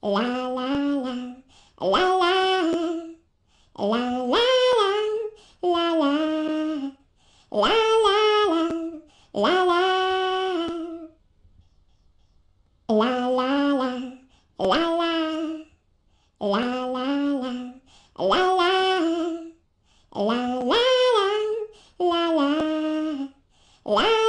la la la la la la la la la la la la la Wow.